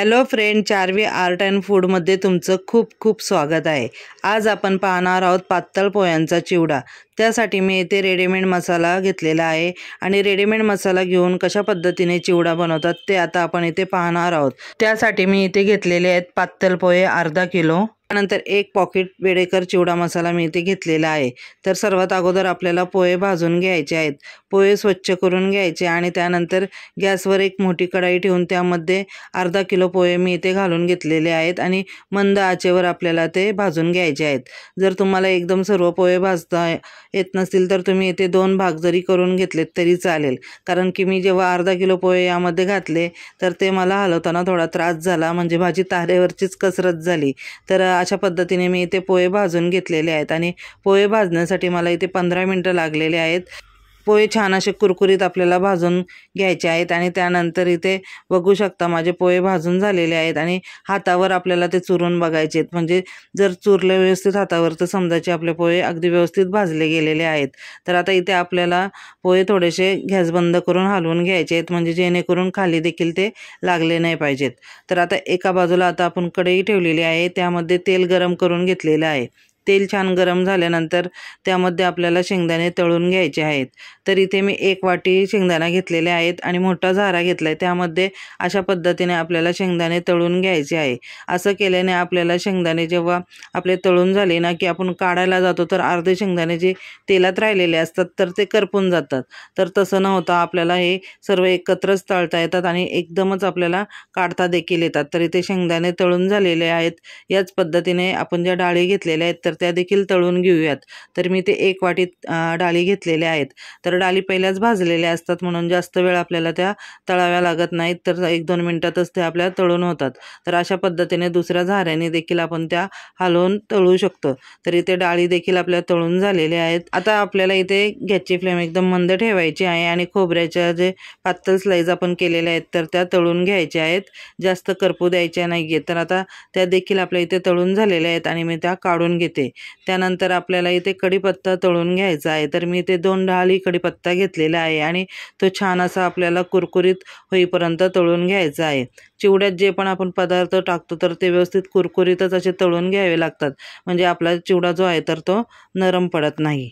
hello friend Charvi art and फूडमध्ये तुमचं खूप खूप स्वागत आहे आज आपण पाहणार आहोत पातळ पोह्यांचा चिवडा त्यासाठी मी इथे रेडीमेड मसाला घेतलेला आहे आणि रेडीमेड मसाला घेऊन कशा पद्धतीने चिवडा बनवतात ते आता आपण इथे पाहणार आहोत त्यासाठी मी इथे घेतलेले आहेत पातळ पोहे अर्धा किलो त्यानंतर एक पॉकेट वेडेकर चिवडा मसाला मी इथे घेतलेला आहे तर सर्वात अगोदर आपल्याला पोहे भाजून घ्यायचे आहेत पोहे स्वच्छ करून घ्यायचे आणि त्यानंतर गॅसवर एक मोठी कढाई ठेवून त्यामध्ये अर्धा किलो पोहे मी इथे घालून घेतलेले आहेत आणि मंद आचेवर आपल्याला ते भाजून घ्यायचे आहेत जर तुम्हाला एकदम सर्व पोहे भाजता येत नसतील तर तुम्ही इथे दोन भाग जरी करून घेतलेत तरी चालेल कारण की मी जेव्हा अर्धा किलो पोहे यामध्ये घातले तर ते मला हलवताना थोडा त्रास झाला म्हणजे भाजी तारेवरचीच कसरत झाली तर अशा पद्धतीने मी इथे पोहे भाजून घेतलेले आहेत आणि पोहे भाजण्यासाठी मला इथे पंधरा मिनटं लागलेले आहेत पोहे छान असे कुरकुरीत आपल्याला भाजून घ्यायचे आहेत आणि त्यानंतर इथे बघू शकता माझे पोहे भाजून झालेले आहेत आणि हातावर आपल्याला ते चुरून बघायचे आहेत म्हणजे जर चुरले व्यवस्थित हातावर तर समजायचे आपले पोहे अगदी व्यवस्थित भाजले गेलेले आहेत तर आता इथे आपल्याला पोहे थोडेसे गॅस बंद करून हलवून घ्यायचे आहेत म्हणजे जेणेकरून खाली देखील ते लागले नाही पाहिजेत तर आता एका बाजूला आता आपण कढई ठेवलेली आहे त्यामध्ये तेल गरम करून घेतलेलं आहे तेल छान गरम झाल्यानंतर त्यामध्ये आपल्याला शेंगदाणे तळून घ्यायचे आहेत तर इथे मी एक वाटी शेंगदाणा घेतलेले आहेत आणि मोठा झारा घेतला आहे त्यामध्ये अशा पद्धतीने आपल्याला शेंगदाणे तळून घ्यायचे आहे असं केल्याने आपल्याला शेंगदाणे जेव्हा आपले तळून झाले ना की आपण काढायला जातो तर अर्धे शेंगदाणे जे तेलात राहिलेले असतात तर ते करपून जातात तर तसं न होता आपल्याला हे सर्व एकत्रच तळता येतात आणि एकदमच आपल्याला काढता देखील येतात तर इथे शेंगदाणे तळून झालेले आहेत याच पद्धतीने आपण ज्या डाळी घेतलेल्या आहेत तर त्या देखील तळून घेऊयात तर मी ते एक वाटीत डाळी घेतलेल्या आहेत तर डाळी पहिल्याच भाजलेल्या असतात म्हणून जास्त वेळ आपल्याला त्या तळाव्या लागत नाहीत तर एक दोन मिनटातच त्या आपल्या तळून होतात तर अशा पद्धतीने दुसऱ्या झाऱ्याने देखील आपण त्या हलवून तळू शकतो तर इथे डाळी देखील आपल्या तळून झालेल्या आहेत आता आपल्याला इथे गॅसची फ्लेम एकदम मंद ठेवायची आहे आणि खोबऱ्याच्या जे पातळ स्लाईज आपण केलेल्या आहेत तर त्या तळून घ्यायच्या आहेत जास्त करपू द्यायच्या नाही आहेत तर आता त्या देखील आपल्या इथे तळून झालेल्या आहेत आणि मी त्या काढून घेते त्यानंतर आपल्याला इथे कढीपत्ता तळून घ्यायचा आहे तर मी इथे दोन ढाळी कढीपत्ता घेतलेला आहे आणि तो छान असा आपल्याला कुरकुरीत होईपर्यंत तळून घ्यायचा आहे चिवड्यात जे पण आपण पदार्थ टाकतो तर ते व्यवस्थित कुरकुरीतच असे तळून घ्यावे लागतात म्हणजे आपला चिवडा जो आहे तर तो नरम पडत नाही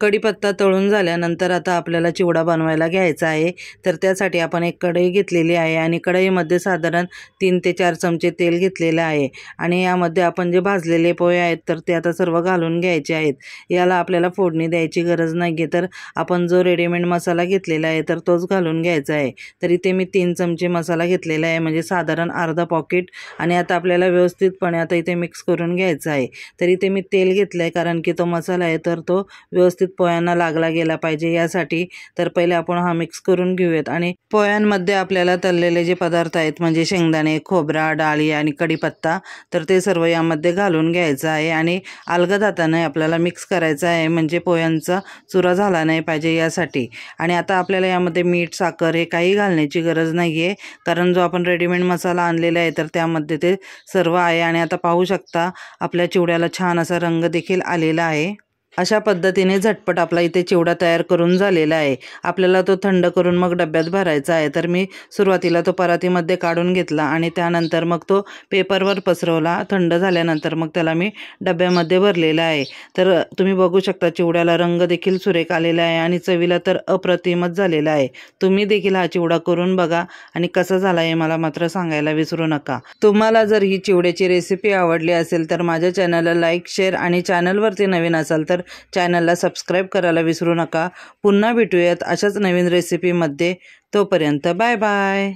कढीपत्ता तळून झाल्यानंतर आता आपल्याला चिवडा बनवायला घ्यायचा आहे तर त्यासाठी आपण एक कढई घेतलेली आहे आणि कढईमध्ये साधारण तीन ते चार चमचे तेल घेतलेलं आहे आणि यामध्ये आपण जे भाजलेले पोहे आहेत तर ते आता सर्व घालून घ्यायचे आहेत याला आपल्याला फोडणी द्यायची गरज नाही आहे तर आपण जो रेडीमेड मसाला घेतलेला आहे तर तोच घालून घ्यायचा आहे तर इथे मी तीन चमचे मसाला घेतलेला आहे म्हणजे साधारण अर्धा पॉकेट आणि आता आपल्याला व्यवस्थितपणे आता इथे मिक्स करून घ्यायचा आहे तर इथे मी तेल घेतलं आहे कारण की तो मसाला आहे तर तो व्यवस्थित व्यवस्थित पोह्यांना लागला गेला पाहिजे यासाठी तर पहिले आपण हा मिक्स करून घेऊयात आणि पोह्यांमध्ये आपल्याला तळलेले जे पदार्थ आहेत म्हणजे शेंगदाणे खोबरा डाळी आणि कडीपत्ता तर ते सर्व यामध्ये घालून घ्यायचं आहे आणि अलगद आपल्याला मिक्स करायचं आहे म्हणजे पोह्यांचा चुरा झाला नाही पाहिजे यासाठी आणि आता आपल्याला यामध्ये मीठ साखर हे काही घालण्याची गरज नाही आहे कारण जो आपण रेडीमेड मसाला आणलेला आहे तर त्यामध्ये ते सर्व आहे आणि आता पाहू शकता आपल्या चिवड्याला छान असा रंग देखील आलेला आहे अशा पद्धतीने झटपट आपला इथे चिवडा तयार करून झालेला आहे आपल्याला तो थंड करून मग डब्यात भरायचा आहे तर मी सुरुवातीला तो परातीमध्ये काढून घेतला आणि त्यानंतर मग तो पेपरवर पसरवला थंड झाल्यानंतर मग त्याला मी डब्यामध्ये भरलेला आहे तर तुम्ही बघू शकता चिवड्याला रंग देखील सुरेख आलेला आहे आणि चवीला तर अप्रतिमच झालेला आहे तुम्ही देखील हा चिवडा करून बघा आणि कसा झाला हे मला मात्र सांगायला विसरू नका तुम्हाला जर ही चिवड्याची रेसिपी आवडली असेल तर माझ्या चॅनलला लाईक शेअर आणि चॅनलवरती नवीन असाल तर चॅनलला सबस्क्राईब करायला विसरू नका पुन्हा भेटूयात अशाच नवीन रेसिपीमध्ये तोपर्यंत बाय बाय